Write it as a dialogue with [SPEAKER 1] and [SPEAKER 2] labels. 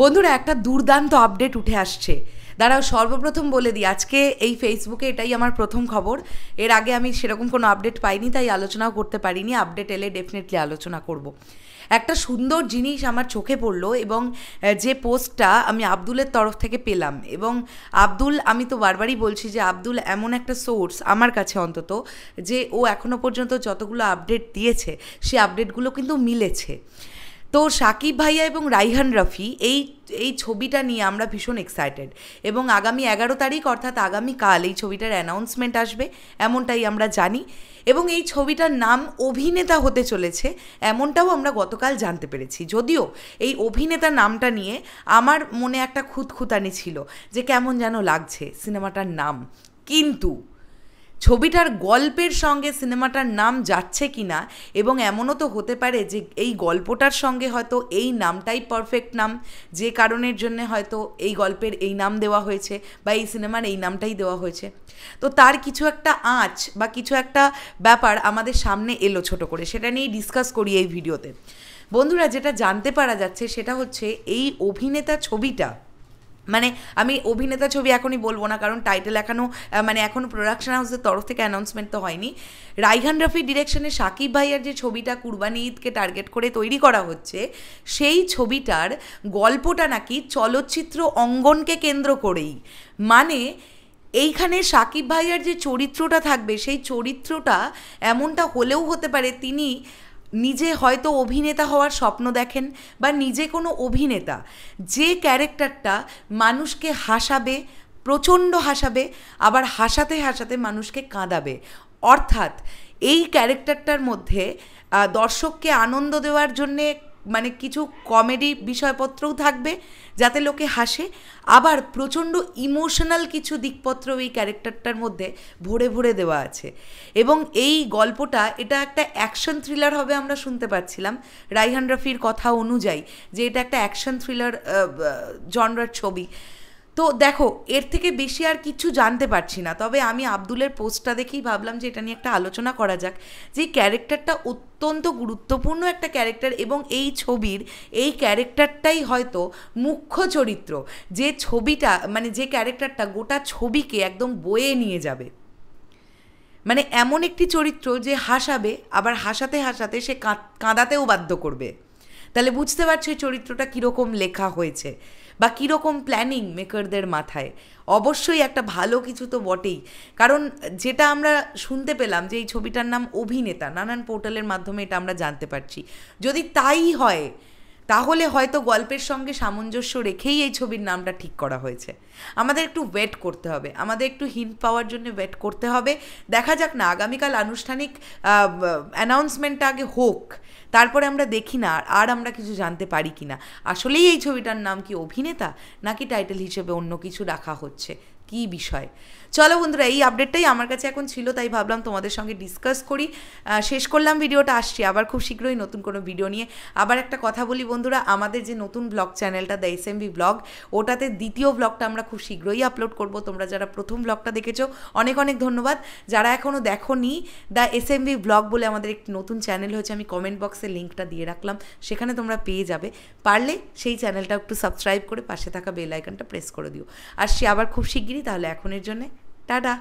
[SPEAKER 1] বন্ধুরা একটা দুর্দান্ত আপডেট উঠে আসছে দাঁড়াও সর্বপ্রথম বলে দিই আজকে এই ফেসবুকে এটাই আমার প্রথম খবর এর আগে আমি সেরকম কোনো আপডেট পাইনি তাই আলোচনাও করতে পারিনি আপডেট এলে ডেফিনেটলি আলোচনা করব। একটা সুন্দর জিনিস আমার চোখে পড়লো এবং যে পোস্টটা আমি আব্দুলের তরফ থেকে পেলাম এবং আব্দুল আমি তো বারবারই বলছি যে আব্দুল এমন একটা সোর্স আমার কাছে অন্তত যে ও এখনও পর্যন্ত যতগুলো আপডেট দিয়েছে সে আপডেটগুলো কিন্তু মিলেছে তো সাকিব ভাইয়া এবং রাইহান রফি এই এই ছবিটা নিয়ে আমরা ভীষণ এক্সাইটেড এবং আগামী এগারো তারিখ অর্থাৎ আগামীকাল এই ছবিটার অ্যানাউন্সমেন্ট আসবে এমনটাই আমরা জানি এবং এই ছবিটার নাম অভিনেতা হতে চলেছে এমনটাও আমরা গতকাল জানতে পেরেছি যদিও এই অভিনেতা নামটা নিয়ে আমার মনে একটা খুঁতখুতানি ছিল যে কেমন যেন লাগছে সিনেমাটার নাম কিন্তু ছবিটার গল্পের সঙ্গে সিনেমাটার নাম যাচ্ছে কি না এবং এমনও তো হতে পারে যে এই গল্পটার সঙ্গে হয়তো এই নামটাই পারফেক্ট নাম যে কারণের জন্য হয়তো এই গল্পের এই নাম দেওয়া হয়েছে বা এই সিনেমার এই নামটাই দেওয়া হয়েছে তো তার কিছু একটা আঁচ বা কিছু একটা ব্যাপার আমাদের সামনে এলো ছোট করে সেটা নিয়েই ডিসকাস করি এই ভিডিওতে বন্ধুরা যেটা জানতে পারা যাচ্ছে সেটা হচ্ছে এই অভিনেতা ছবিটা মানে আমি অভিনেতা ছবি এখনই বলবো না কারণ টাইটেল এখনও মানে এখনও প্রোডাকশন হাউসের তরফ থেকে অ্যানাউন্সমেন্ট তো হয়নি রাইহান রফি ডিরেকশনে সাকিব ভাইয়ার যে ছবিটা কুরবানি ঈদকে টার্গেট করে তৈরি করা হচ্ছে সেই ছবিটার গল্পটা নাকি চলচ্চিত্র অঙ্গনকে কেন্দ্র করেই মানে এইখানে সাকিব ভাইয়ার যে চরিত্রটা থাকবে সেই চরিত্রটা এমনটা হলেও হতে পারে তিনি নিজে হয়তো অভিনেতা হওয়ার স্বপ্ন দেখেন বা নিজে কোনো অভিনেতা যে ক্যারেক্টারটা মানুষকে হাসাবে প্রচণ্ড হাসাবে আবার হাসাতে হাসাতে মানুষকে কাঁদাবে অর্থাৎ এই ক্যারেক্টারটার মধ্যে দর্শককে আনন্দ দেওয়ার জন্যে মানে কিছু কমেডি বিষয়পত্রও থাকবে যাতে লোকে হাসে আবার প্রচণ্ড ইমোশনাল কিছু দিকপত্র এই ক্যারেক্টারটার মধ্যে ভরে ভরে দেওয়া আছে এবং এই গল্পটা এটা একটা অ্যাকশন থ্রিলার হবে আমরা শুনতে পাচ্ছিলাম রাইহান রফির কথা অনুযায়ী যে এটা একটা অ্যাকশন থ্রিলার জনরার ছবি তো দেখো এর থেকে বেশি আর কিছু জানতে পারছি না তবে আমি আব্দুলের পোস্টটা দেখেই ভাবলাম যে এটা নিয়ে একটা আলোচনা করা যাক যে ক্যারেক্টারটা অত্যন্ত গুরুত্বপূর্ণ একটা ক্যারেক্টার এবং এই ছবির এই ক্যারেক্টারটাই হয়তো মুখ্য চরিত্র যে ছবিটা মানে যে ক্যারেক্টারটা গোটা ছবিকে একদম বয়ে নিয়ে যাবে মানে এমন একটি চরিত্র যে হাসাবে আবার হাসাতে হাসাতে সে কাঁদাতেও বাধ্য করবে তাহলে বুঝতে পারছো এই চরিত্রটা কীরকম লেখা হয়েছে বা কীরকম প্ল্যানিং মেকারদের মাথায় অবশ্যই একটা ভালো কিছু তো বটেই কারণ যেটা আমরা শুনতে পেলাম যে এই ছবিটার নাম অভিনেতা নানান পোর্টালের মাধ্যমে এটা আমরা জানতে পারছি যদি তাই হয় তাহলে হয়তো গল্পের সঙ্গে সামঞ্জস্য রেখেই এই ছবির নামটা ঠিক করা হয়েছে আমাদের একটু ওয়েট করতে হবে আমাদের একটু হিন্ট পাওয়ার জন্য ওয়েট করতে হবে দেখা যাক না আগামীকাল আনুষ্ঠানিক অ্যানাউন্সমেন্টটা আগে হোক তারপরে আমরা দেখি না আর আমরা কিছু জানতে পারি কি না আসলেই এই ছবিটার নাম কি অভিনেতা নাকি টাইটেল হিসেবে অন্য কিছু রাখা হচ্ছে কি বিষয় চলো বন্ধুরা এই আপডেটটাই আমার কাছে এখন ছিল তাই ভাবলাম তোমাদের সঙ্গে ডিসকাস করি শেষ করলাম ভিডিওটা আসছি আবার খুব শীঘ্রই নতুন কোনো ভিডিও নিয়ে আবার একটা কথা বলি বন্ধুরা আমাদের যে নতুন ব্লগ চ্যানেলটা দ্য এস এমবি ব্লগ ওটাতে দ্বিতীয় ব্লগটা আমরা খুব শীঘ্রই আপলোড করব তোমরা যারা প্রথম ব্লগটা দেখেছো অনেক অনেক ধন্যবাদ যারা এখনও দেখো নি দ্য এস এমবি ব্লগ বলে আমাদের একটি নতুন চ্যানেল হয়েছে আমি কমেন্ট বক্সে লিঙ্কটা দিয়ে রাখলাম সেখানে তোমরা পেয়ে যাবে পারলে সেই চ্যানেলটা একটু সাবস্ক্রাইব করে পাশে থাকা বেল আইকনটা প্রেস করে দিও আসছি আবার খুব শীঘ্রই তাহলে এখনের জন্যে টাটা